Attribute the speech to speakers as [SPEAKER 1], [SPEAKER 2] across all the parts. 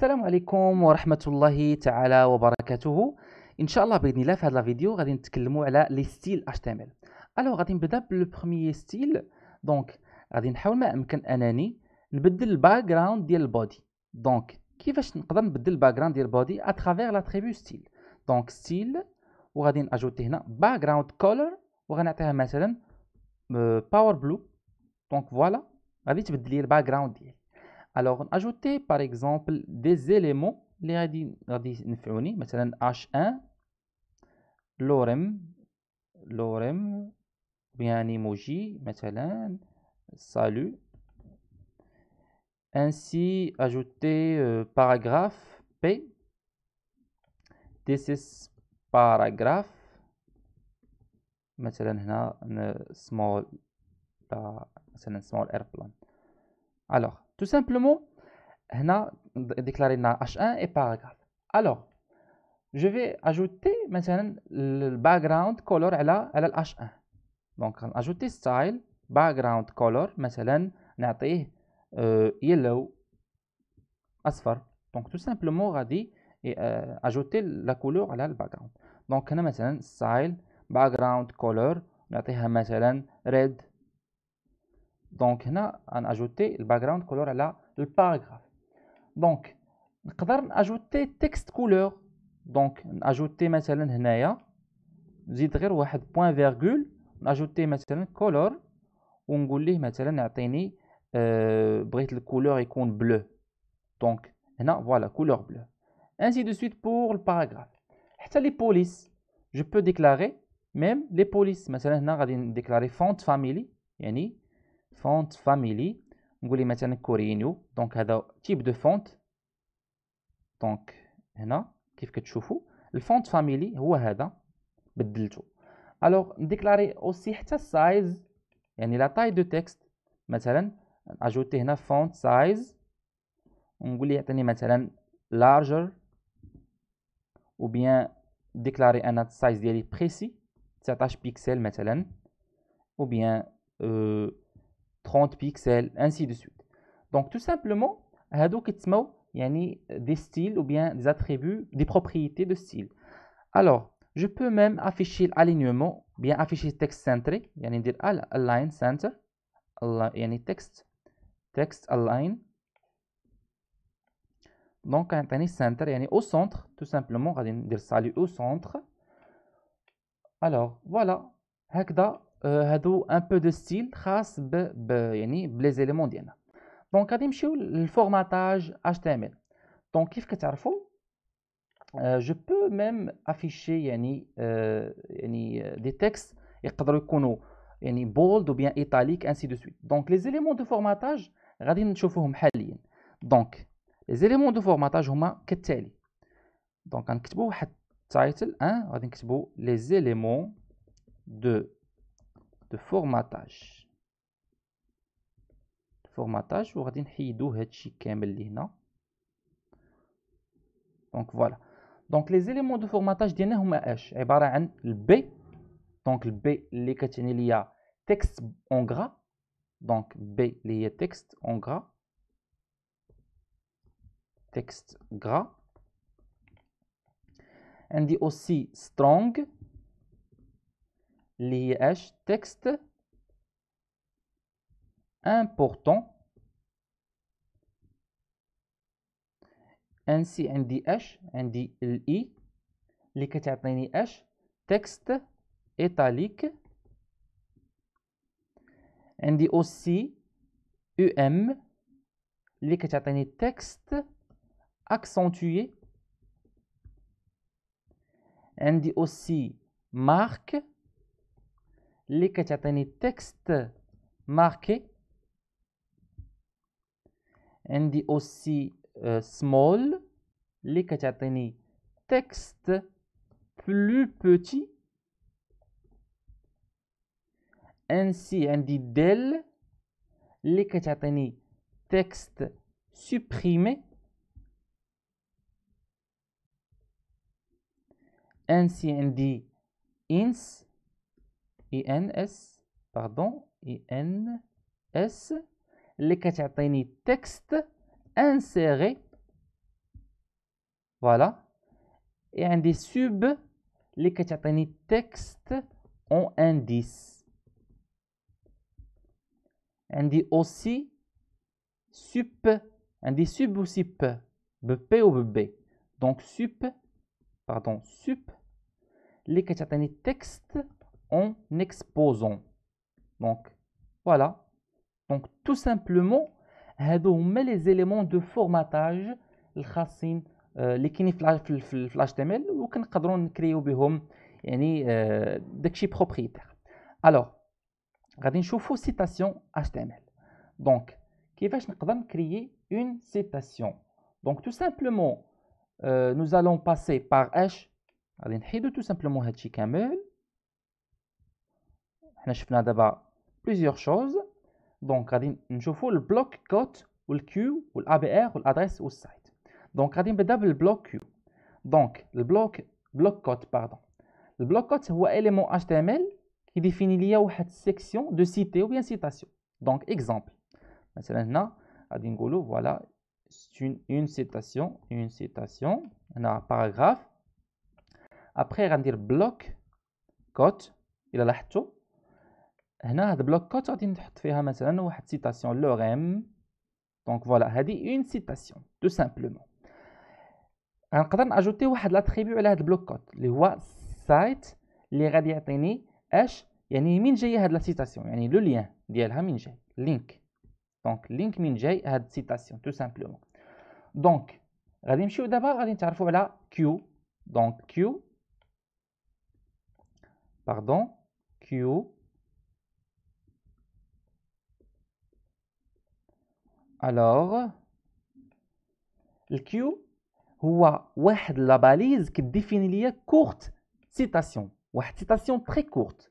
[SPEAKER 1] السلام عليكم ورحمة الله تعالى وبركاته ان شاء الله باذن الله في هذا الفيديو غادي نتكلموا على لي ستيل HTML الوغ غادي نبدا بلو بروميير ستيل دونك غادي نحاول ما امكن انني نبدل الباك جراوند ديال البودي دونك كيفاش نقدر نبدل الباك جراوند ديال البودي اترافير لاتريبيو ستيل دونك ستيل وغادي ناجوتي هنا باك جراوند كولر وغنعطيها مثلا باور بلو دونك فوالا غادي تبدل لي الباك جراوند ديالي Alors, ajouter par exemple des éléments les غادي غادي مثلا H1 lorem, lorem, bien emoji مثلا salut ainsi ajouter euh, paragraphe P this is paragraph مثلا هنا small مثلا small airplane alors tout simplement, déclaré déclaré H1 et paragraphe. Alors, je vais ajouter maintenant le background color à la, H1. Donc, ajouter style background color مثلا نعطيه euh, yellow asphar. Donc tout simplement غادي euh, ajouter la couleur à la background. Donc هنا مثلا style background color نعطيها مثلا red donc, on on ajouté le background color à la, le paragraphe. Donc, on ajouter texte couleur. Donc, on ajouter, maintenant ici, نزيد واحد point virgule, on ajouter, maintenant color, on ليه مثلا اعطيني euh, بغيت الكولور bleu. Donc, هنا, voilà, couleur bleue. Ainsi de suite pour le paragraphe. Pour les polices, je peux déclarer même les polices. maintenant on غادي déclarer font family, ni font family نقولي مثلا كورينيو دونك هذا تيب دو فونت دونك هنا كيف كتشوفوا الفونت فاميلي هو هذا بدلته الوغ نديكلاري اوسي حتى السايز يعني لا تاي دو تكست مثلا اجوتي هنا فونت سايز ونقولي يعطيني مثلا لارجر ou bien déclarer un size ديالي بريسي 19 بيكسل مثلا ou bien euh, 30 pixels, ainsi de suite. Donc tout simplement, des styles ou bien des attributs, des propriétés de style. Alors, je peux même afficher l'alignement, bien afficher texte centré, يعني ندير align center, يعني texte, texte align. Donc, un center, يعني au centre, tout simplement, غادي dire salut au centre. Alors, voilà, هكذا euh, un peu de style trace les éléments. donc adam chou le formatage html donc ce que euh, je peux même afficher euh, des textes et qu'adriano yani bold ou bien italique ainsi de suite donc les éléments de formatage adam chou un eux donc les éléments de formatage comment qu'est-ce qu'il donc on écrit un les éléments de de formatage formatage وغادي نحيدو هادشي كامل اللي هنا دونك فوالا دونك لي زيليمون دو فورماتاج ديالنا هما اش عباره عن البي دونك البي اللي كتعني ليا تكست اون غرا دونك بي اللي هي تكست اون غرا تكست غرا عندي اوسي سترونغ les h texte important ainsi عندي h عندي الاي اللي كتعطيني h italique ndi aussi um اللي كتعطيني texte accentué ndi aussi marque les quatre texte marqué. On dit aussi euh, small. Les quatre texte plus petit. Ainsi on dit del. Les quatre atteignent texte supprimé. Ainsi on dit ins. In, S, pardon, in, S, les quatre textes insérés, voilà, et un sub, les quatre textes ont un 10, aussi, sup, un des sub aussi b p ou b, donc sup, pardon, sup, les quatre texte. textes en exposant. Donc, voilà. Donc, tout simplement, on met les éléments de formatage, les flash HTML, ou nous peut créer au yani, des propriétaires. Alors, allons je vous citation HTML. Donc, qui va créer une citation. Donc, tout simplement, nous allons passer par H. Regardez, tout simplement, HTML. Nous avons plusieurs choses. Donc, nous avons le bloc cote ou le Q ou l'ABR ou l'adresse au site. Donc, nous le bloc Donc, le bloc cote, pardon. Le bloc cote, c'est un élément HTML qui définit le de section de cité ou bien citation. Donc, exemple. voilà, c'est une citation. Une citation. On a un paragraphe. Après, nous avons dire bloc cote. Il la là. هنا هاد بلوكات غادي نحط فيها مثلا واحد سيتاسيون لوغيم دونك فوالا هادي اون سيتاسيون تو سامبلومون غنقدر ناجوتي واحد لاتريبيو على هاد البلوكات اللي هو سايت اللي غادي يعطيني اش يعني من جايه هاد لاسيتاسيون يعني لو ليان ديالها من جاي لينك دونك لينك من جاي هاد السيتاسيون تو سامبلومون دونك غادي نمشيو دابا غادي نتعرفوا على كيو دونك كيو باردون كيو Alors, le Q, ou une la balise qui définit les courte citation, Ou citation très courte.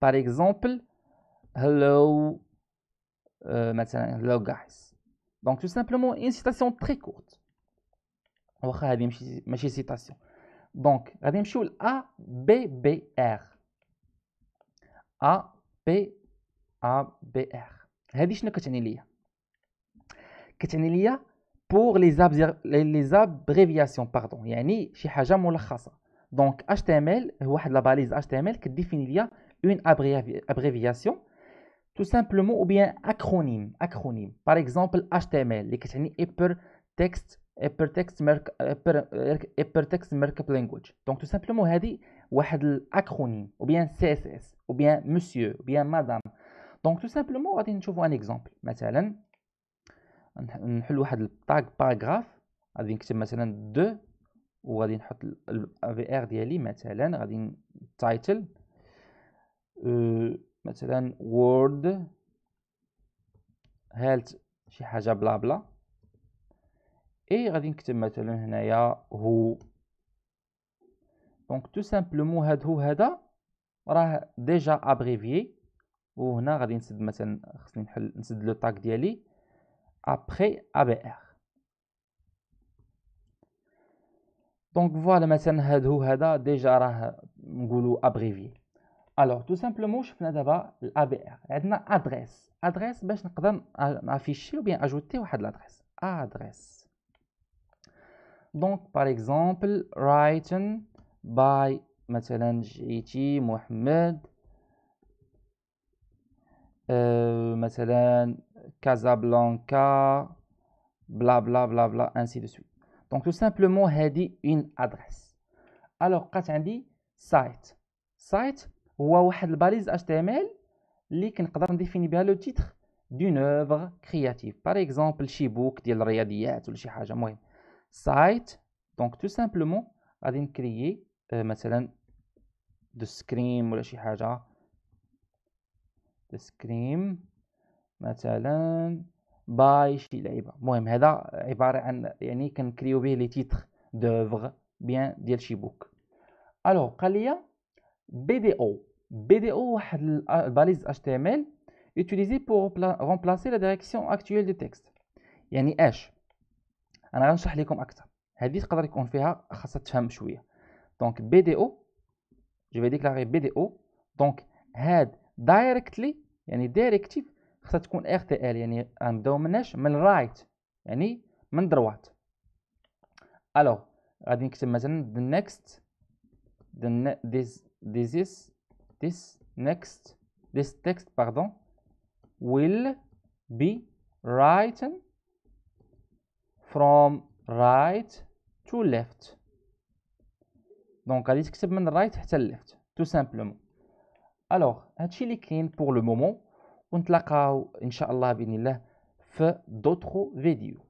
[SPEAKER 1] Par exemple, Hello, euh, hello guys. Donc, tout simplement, une citation très courte. On va faire une citation. Donc, on va faire A, B, R. A, B, A, B, R a pour les, les abréviations pardon يعني شي حاجه ملخصه donc HTML واحد لا باليز HTML كديفيني une abréviation tout simplement ou bien acronyme acronyme par exemple HTML qui كتعني hypertext markup language donc tout simplement هذه un acronyme ou bien CSS ou bien monsieur ou bien madame donc tout simplement غادي un exemple. اكزامبل مثلا نحل واحد التاغ باراغراف غادي نكتب مثلا دو وغادي نحط الفي ار ديالي مثلا غادي تايتل مثلا وورد هالت شي حاجه بلا بلا اي غادي نكتب مثلا هنايا هو دونك تو سامبلومون هاد هو هذا راه ديجا ابريفيي وهنا غادي نسد مثلا خصني نحل نسد لو تاغ ديالي après ABR Donc voilà maintenant هذا هو هذا ديجا راه نقولوا ابريفي الوغ تو سامبلومون شفنا دابا الا بي ار عندنا ادريس ادريس باش نقدر نافيشي بيان اجوتي واحد لادريس ادريس دونك باغ اكزومبل رايتن باي مثلا جيتي محمد أه مثلا Casablanca, bla bla bla bla, ainsi de suite. Donc tout simplement, هذه une adresse. Alors بقات عندي site. Site هو واحد الباليز HTML اللي كنقدر نديفيني بها لو تيتر دون اوفر كرياتيف باغ اكزومبل شي بوك ديال الرياضيات ولا شي حاجه المهم سايت دونك تو سامبلومون غادي نكريي مثلا دو سكريم ولا شي حاجه دو سكريم مثلا باي شي لعيبه المهم هذا عباره عن يعني كنكريو به لي تيتر دوفغ بيان ديال شي بوك الو قال لي بي دي او بي دي او واحد الباليز اتش تي ام ال يوتيليزي pour رومبلاسي لا ديريكسيون اكطويل du تيكست يعني اش انا غنشرح لكم اكثر هذه تقدر يكون فيها خاصها تفهم شويه دونك بي دي او جو في ديكلاري بي دي او دونك هاد دايركتلي يعني ديريكتيف خصها تكون ار تي ال يعني غنبداو مناش من رايت يعني من دروات الوغ غادي نكتب مثلا the next the ne this this is this next this text pardon will be written from right to left دونك غادي تكتب من رايت حتى left tout simplement الوغ هادشي اللي كاين بور لو مومون ونتلاقاو ان شاء الله باذن الله في دوطخو فيديو